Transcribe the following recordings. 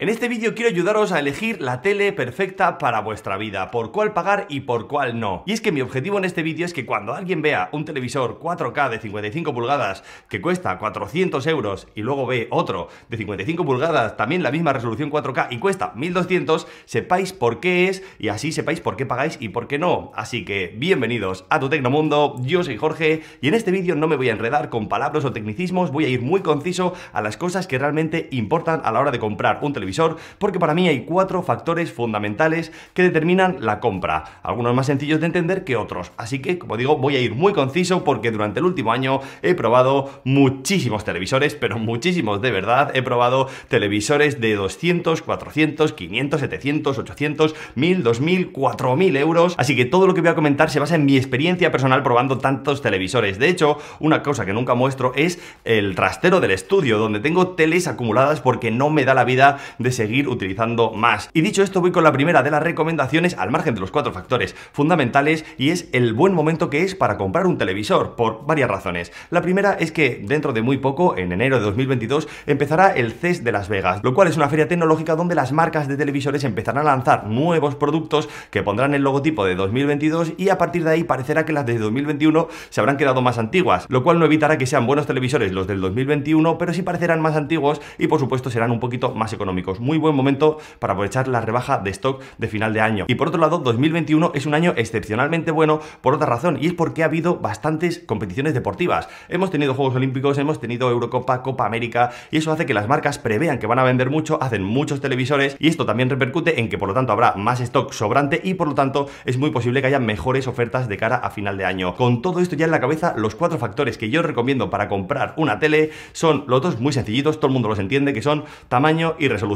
En este vídeo quiero ayudaros a elegir la tele perfecta para vuestra vida, por cuál pagar y por cuál no. Y es que mi objetivo en este vídeo es que cuando alguien vea un televisor 4K de 55 pulgadas que cuesta 400 euros y luego ve otro de 55 pulgadas, también la misma resolución 4K y cuesta 1200, sepáis por qué es y así sepáis por qué pagáis y por qué no. Así que bienvenidos a tu Tecnomundo, yo soy Jorge y en este vídeo no me voy a enredar con palabras o tecnicismos, voy a ir muy conciso a las cosas que realmente importan a la hora de comprar un televisor porque para mí hay cuatro factores fundamentales que determinan la compra, algunos más sencillos de entender que otros. Así que, como digo, voy a ir muy conciso porque durante el último año he probado muchísimos televisores, pero muchísimos de verdad. He probado televisores de 200, 400, 500, 700, 800, 1000, 2000, 4000 euros. Así que todo lo que voy a comentar se basa en mi experiencia personal probando tantos televisores. De hecho, una cosa que nunca muestro es el trastero del estudio, donde tengo teles acumuladas porque no me da la vida de seguir utilizando más. Y dicho esto, voy con la primera de las recomendaciones al margen de los cuatro factores fundamentales y es el buen momento que es para comprar un televisor, por varias razones. La primera es que dentro de muy poco, en enero de 2022, empezará el CES de Las Vegas, lo cual es una feria tecnológica donde las marcas de televisores empezarán a lanzar nuevos productos que pondrán el logotipo de 2022 y a partir de ahí parecerá que las de 2021 se habrán quedado más antiguas, lo cual no evitará que sean buenos televisores los del 2021, pero sí parecerán más antiguos y por supuesto serán un poquito más económicos. Muy buen momento para aprovechar la rebaja de stock de final de año. Y por otro lado, 2021 es un año excepcionalmente bueno por otra razón, y es porque ha habido bastantes competiciones deportivas. Hemos tenido Juegos Olímpicos, hemos tenido Eurocopa, Copa América, y eso hace que las marcas prevean que van a vender mucho, hacen muchos televisores, y esto también repercute en que por lo tanto habrá más stock sobrante y por lo tanto es muy posible que haya mejores ofertas de cara a final de año. Con todo esto ya en la cabeza, los cuatro factores que yo recomiendo para comprar una tele son los dos muy sencillitos, todo el mundo los entiende, que son tamaño y resolución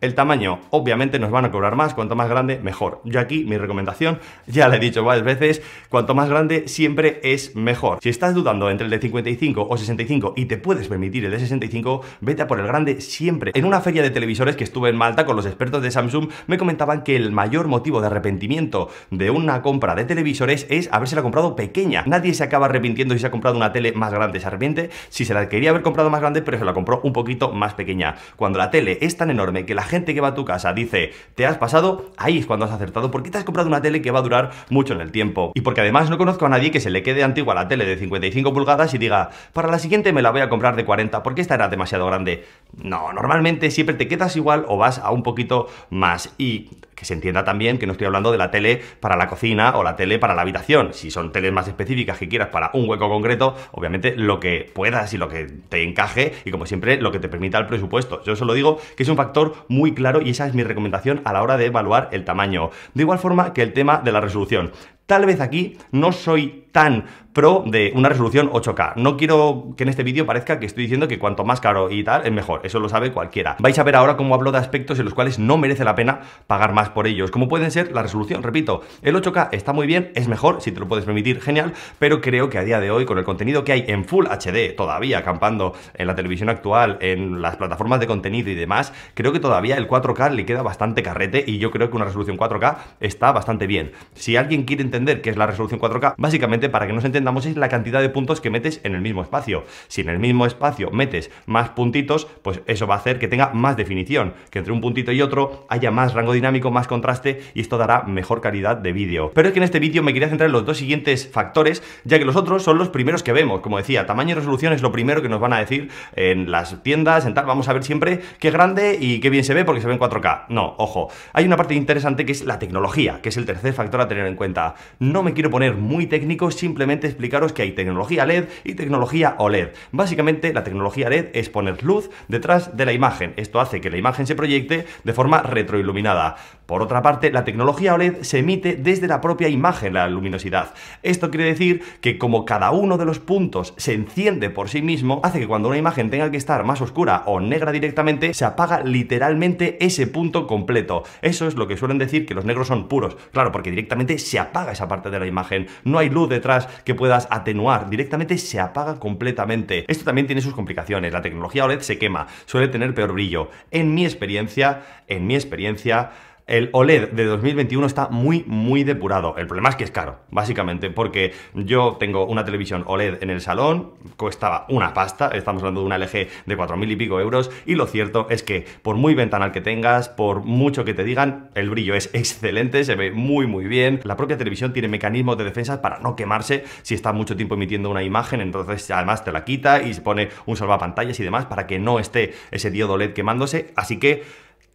el tamaño, obviamente nos van a cobrar más, cuanto más grande, mejor. Yo aquí mi recomendación, ya la he dicho varias veces, cuanto más grande siempre es mejor. Si estás dudando entre el de 55 o 65 y te puedes permitir el de 65, vete a por el grande siempre. En una feria de televisores que estuve en Malta con los expertos de Samsung, me comentaban que el mayor motivo de arrepentimiento de una compra de televisores es habérsela comprado pequeña. Nadie se acaba arrepintiendo si se ha comprado una tele más grande, se arrepiente si se la quería haber comprado más grande, pero se la compró un poquito más pequeña. Cuando la tele es tan enorme, que la gente que va a tu casa dice, te has pasado, ahí es cuando has acertado, porque te has comprado una tele que va a durar mucho en el tiempo. Y porque además no conozco a nadie que se le quede antigua la tele de 55 pulgadas y diga, para la siguiente me la voy a comprar de 40 porque esta era demasiado grande. No, normalmente siempre te quedas igual o vas a un poquito más. Y que se entienda también que no estoy hablando de la tele para la cocina o la tele para la habitación. Si son teles más específicas que quieras para un hueco concreto, obviamente lo que puedas y lo que te encaje y como siempre lo que te permita el presupuesto. Yo solo digo que es un factor muy claro y esa es mi recomendación a la hora de evaluar el tamaño. De igual forma que el tema de la resolución. Tal vez aquí no soy tan pro de una resolución 8K. No quiero que en este vídeo parezca que estoy diciendo que cuanto más caro y tal es mejor, eso lo sabe cualquiera. Vais a ver ahora cómo hablo de aspectos en los cuales no merece la pena pagar más por ellos, como pueden ser la resolución, repito, el 8K está muy bien, es mejor, si te lo puedes permitir, genial, pero creo que a día de hoy con el contenido que hay en Full HD todavía acampando en la televisión actual, en las plataformas de contenido y demás, creo que todavía el 4K le queda bastante carrete y yo creo que una resolución 4K está bastante bien. Si alguien quiere entender entender qué es la resolución 4K, básicamente para que nos entendamos es la cantidad de puntos que metes en el mismo espacio. Si en el mismo espacio metes más puntitos, pues eso va a hacer que tenga más definición, que entre un puntito y otro haya más rango dinámico, más contraste y esto dará mejor calidad de vídeo. Pero es que en este vídeo me quería centrar en los dos siguientes factores, ya que los otros son los primeros que vemos. Como decía, tamaño y resolución es lo primero que nos van a decir en las tiendas, en tal, vamos a ver siempre qué grande y qué bien se ve porque se ve en 4K. No, ojo, hay una parte interesante que es la tecnología, que es el tercer factor a tener en cuenta. No me quiero poner muy técnico, simplemente explicaros que hay tecnología LED y tecnología OLED. Básicamente, la tecnología LED es poner luz detrás de la imagen. Esto hace que la imagen se proyecte de forma retroiluminada. Por otra parte, la tecnología OLED se emite desde la propia imagen la luminosidad. Esto quiere decir que como cada uno de los puntos se enciende por sí mismo, hace que cuando una imagen tenga que estar más oscura o negra directamente, se apaga literalmente ese punto completo. Eso es lo que suelen decir que los negros son puros. Claro, porque directamente se apaga esa parte de la imagen. No hay luz detrás que puedas atenuar. Directamente se apaga completamente. Esto también tiene sus complicaciones. La tecnología OLED se quema, suele tener peor brillo. En mi experiencia, en mi experiencia, el OLED de 2021 está muy, muy depurado. El problema es que es caro, básicamente, porque yo tengo una televisión OLED en el salón, costaba una pasta, estamos hablando de una LG de 4.000 y pico euros, y lo cierto es que por muy ventanal que tengas, por mucho que te digan, el brillo es excelente, se ve muy, muy bien. La propia televisión tiene mecanismos de defensa para no quemarse si está mucho tiempo emitiendo una imagen, entonces además te la quita y se pone un salvapantallas y demás para que no esté ese diodo LED quemándose, así que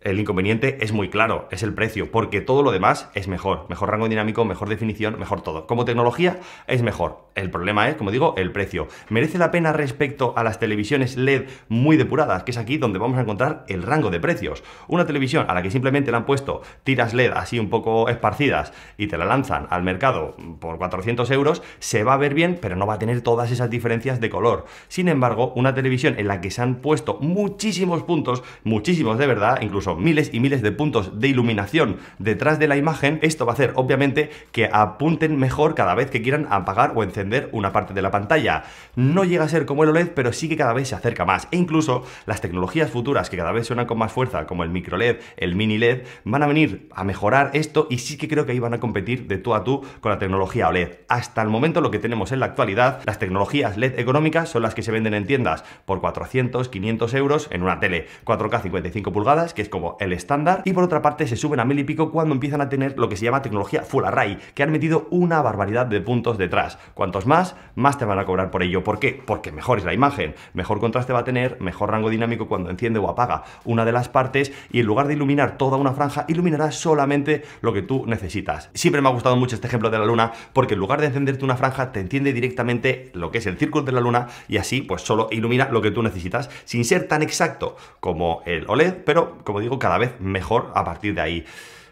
el inconveniente es muy claro, es el precio, porque todo lo demás es mejor. Mejor rango dinámico, mejor definición, mejor todo. Como tecnología es mejor. El problema es, como digo, el precio. ¿Merece la pena respecto a las televisiones LED muy depuradas? Que es aquí donde vamos a encontrar el rango de precios. Una televisión a la que simplemente le han puesto tiras LED así un poco esparcidas y te la lanzan al mercado por 400 euros, se va a ver bien, pero no va a tener todas esas diferencias de color. Sin embargo, una televisión en la que se han puesto muchísimos puntos, muchísimos de verdad, incluso miles y miles de puntos de iluminación detrás de la imagen, esto va a hacer obviamente que apunten mejor cada vez que quieran apagar o encender una parte de la pantalla. No llega a ser como el OLED, pero sí que cada vez se acerca más. E incluso las tecnologías futuras que cada vez suenan con más fuerza, como el micro LED, el mini LED, van a venir a mejorar esto y sí que creo que ahí van a competir de tú a tú con la tecnología OLED. Hasta el momento lo que tenemos en la actualidad, las tecnologías LED económicas son las que se venden en tiendas por 400, 500 euros en una tele 4K 55 pulgadas, que es como el estándar y por otra parte se suben a mil y pico cuando empiezan a tener lo que se llama tecnología full array, que han metido una barbaridad de puntos detrás. Cuantos más, más te van a cobrar por ello. ¿Por qué? Porque mejor es la imagen, mejor contraste va a tener, mejor rango dinámico cuando enciende o apaga una de las partes y en lugar de iluminar toda una franja, iluminará solamente lo que tú necesitas. Siempre me ha gustado mucho este ejemplo de la luna porque en lugar de encenderte una franja, te enciende directamente lo que es el círculo de la luna y así pues solo ilumina lo que tú necesitas sin ser tan exacto como el OLED, pero como digo, cada vez mejor a partir de ahí.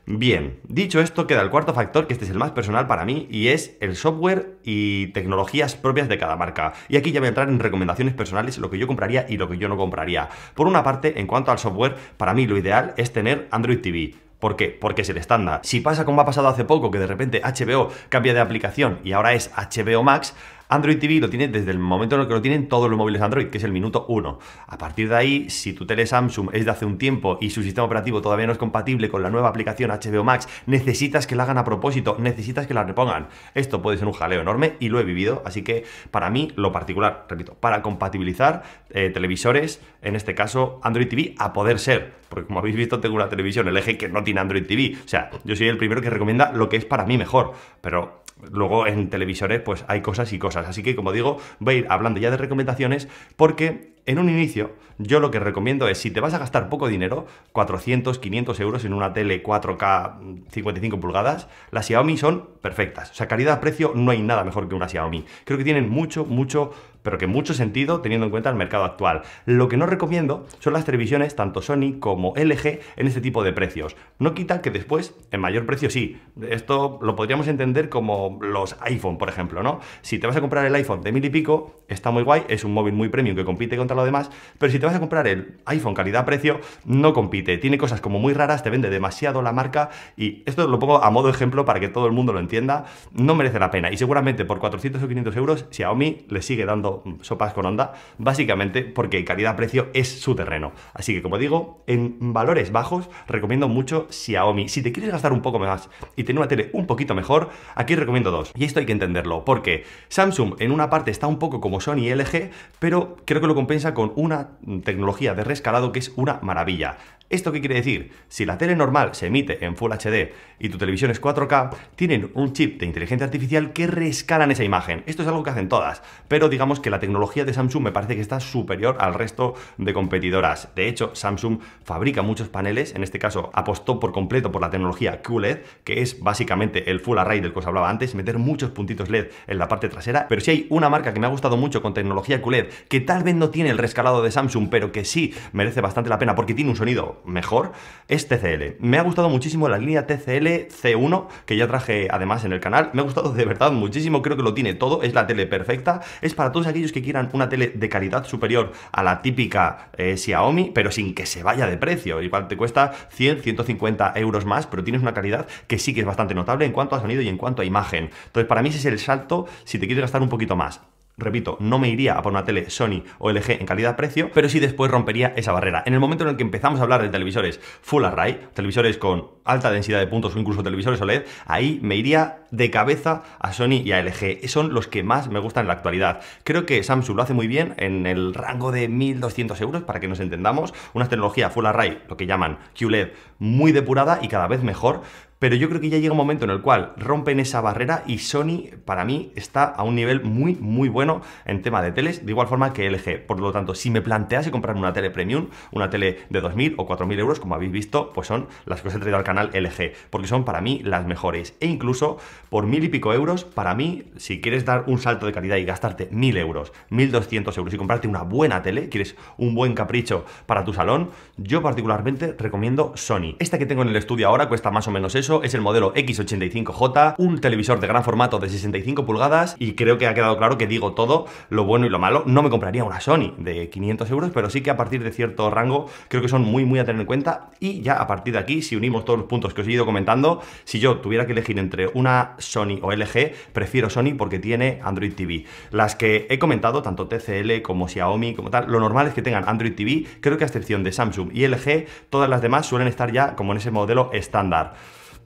Bien, dicho esto, queda el cuarto factor, que este es el más personal para mí, y es el software y tecnologías propias de cada marca. Y aquí ya voy a entrar en recomendaciones personales, lo que yo compraría y lo que yo no compraría. Por una parte, en cuanto al software, para mí lo ideal es tener Android TV. ¿Por qué? Porque es el estándar. Si pasa como ha pasado hace poco, que de repente HBO cambia de aplicación y ahora es HBO Max, Android TV lo tiene desde el momento en el que lo tienen todos los móviles Android, que es el minuto 1. A partir de ahí, si tu tele Samsung es de hace un tiempo y su sistema operativo todavía no es compatible con la nueva aplicación HBO Max, necesitas que la hagan a propósito, necesitas que la repongan. Esto puede ser un jaleo enorme y lo he vivido, así que para mí lo particular, repito, para compatibilizar eh, televisores, en este caso Android TV, a poder ser, porque como habéis visto tengo una televisión, el eje que no tiene Android TV, o sea, yo soy el primero que recomienda lo que es para mí mejor, pero luego en televisores pues hay cosas y cosas. Así que como digo, voy a ir hablando ya de recomendaciones porque en un inicio, yo lo que recomiendo es, si te vas a gastar poco dinero, 400, 500 euros en una tele 4K 55 pulgadas, las Xiaomi son perfectas. O sea, calidad-precio no hay nada mejor que una Xiaomi. Creo que tienen mucho, mucho, pero que mucho sentido teniendo en cuenta el mercado actual. Lo que no recomiendo son las televisiones, tanto Sony como LG, en este tipo de precios. No quita que después, en mayor precio sí. Esto lo podríamos entender como los iPhone, por ejemplo, ¿no? Si te vas a comprar el iPhone de mil y pico, está muy guay, es un móvil muy premium que compite contra lo demás, pero si te vas a comprar el iPhone calidad-precio, no compite. Tiene cosas como muy raras, te vende demasiado la marca y esto lo pongo a modo ejemplo para que todo el mundo lo entienda, no merece la pena. Y seguramente por 400 o 500 euros, Xiaomi le sigue dando sopas con onda, básicamente porque calidad-precio es su terreno. Así que como digo, en valores bajos recomiendo mucho Xiaomi. Si te quieres gastar un poco más y tener una tele un poquito mejor, aquí recomiendo dos. Y esto hay que entenderlo, porque Samsung en una parte está un poco como Sony y LG, pero creo que lo compensa con una tecnología de rescalado que es una maravilla. ¿Esto qué quiere decir? Si la tele normal se emite en Full HD y tu televisión es 4K, tienen un chip de inteligencia artificial que rescalan esa imagen. Esto es algo que hacen todas, pero digamos que la tecnología de Samsung me parece que está superior al resto de competidoras. De hecho, Samsung fabrica muchos paneles, en este caso apostó por completo por la tecnología QLED, que es básicamente el full array del que os hablaba antes, meter muchos puntitos LED en la parte trasera, pero si hay una marca que me ha gustado mucho con tecnología QLED, que tal vez no tiene el rescalado de Samsung, pero que sí merece bastante la pena porque tiene un sonido mejor es TCL. Me ha gustado muchísimo la línea TCL C1 que ya traje además en el canal. Me ha gustado de verdad muchísimo, creo que lo tiene todo, es la tele perfecta. Es para todos aquellos que quieran una tele de calidad superior a la típica eh, Xiaomi, pero sin que se vaya de precio. Igual te cuesta 100, 150 euros más, pero tienes una calidad que sí que es bastante notable en cuanto a sonido y en cuanto a imagen. Entonces para mí ese es el salto si te quieres gastar un poquito más repito, no me iría a por una tele Sony o LG en calidad-precio, pero sí después rompería esa barrera. En el momento en el que empezamos a hablar de televisores full array, televisores con alta densidad de puntos o incluso televisores OLED, ahí me iría de cabeza a Sony y a LG. Son los que más me gustan en la actualidad. Creo que Samsung lo hace muy bien en el rango de 1.200 euros, para que nos entendamos. Una tecnología full array, lo que llaman QLED, muy depurada y cada vez mejor, pero yo creo que ya llega un momento en el cual rompen esa barrera y Sony, para mí, está a un nivel muy, muy bueno en tema de teles, de igual forma que LG. Por lo tanto, si me plantease comprar una tele premium, una tele de 2.000 o 4.000 euros, como habéis visto, pues son las que os he traído al canal LG, porque son para mí las mejores. E incluso por mil y pico euros, para mí, si quieres dar un salto de calidad y gastarte 1.000 euros, 1.200 euros y comprarte una buena tele, quieres un buen capricho para tu salón, yo particularmente recomiendo Sony. Esta que tengo en el estudio ahora cuesta más o menos eso es el modelo X85J, un televisor de gran formato de 65 pulgadas y creo que ha quedado claro que digo todo, lo bueno y lo malo. No me compraría una Sony de 500 euros, pero sí que a partir de cierto rango creo que son muy muy a tener en cuenta y ya a partir de aquí, si unimos todos los puntos que os he ido comentando, si yo tuviera que elegir entre una Sony o LG, prefiero Sony porque tiene Android TV. Las que he comentado, tanto TCL como Xiaomi, como tal, lo normal es que tengan Android TV, creo que a excepción de Samsung y LG, todas las demás suelen estar ya como en ese modelo estándar.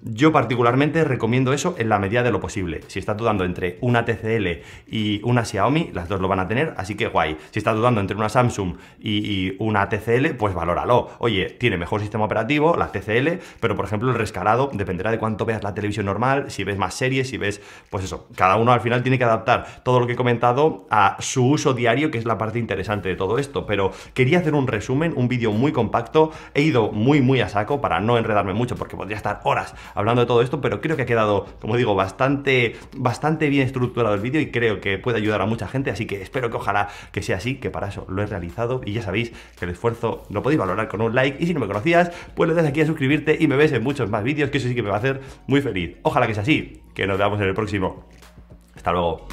Yo particularmente recomiendo eso en la medida de lo posible. Si estás dudando entre una TCL y una Xiaomi, las dos lo van a tener, así que guay. Si estás dudando entre una Samsung y, una TCL, pues valóralo. Oye, tiene mejor sistema operativo, la TCL, pero por ejemplo el rescarado dependerá de cuánto veas la televisión normal, si ves más series, si ves, pues eso, cada uno al final tiene que adaptar todo lo que he comentado a su uso diario, que es la parte interesante de todo esto. Pero quería hacer un resumen, un vídeo muy compacto, he ido muy, muy a saco para no enredarme mucho, porque podría estar horas hablando de todo esto, pero creo que ha quedado, como digo, bastante, bastante bien estructurado el vídeo y creo que puede ayudar a mucha gente, así que espero que ojalá que sea así, que para eso lo he realizado y ya sabéis que el esfuerzo lo podéis valorar con un like y si no me conocías, pues le das aquí a suscribirte y me ves en muchos más vídeos, que eso sí que me va a hacer muy feliz. Ojalá que sea así, que nos veamos en el próximo. Hasta luego.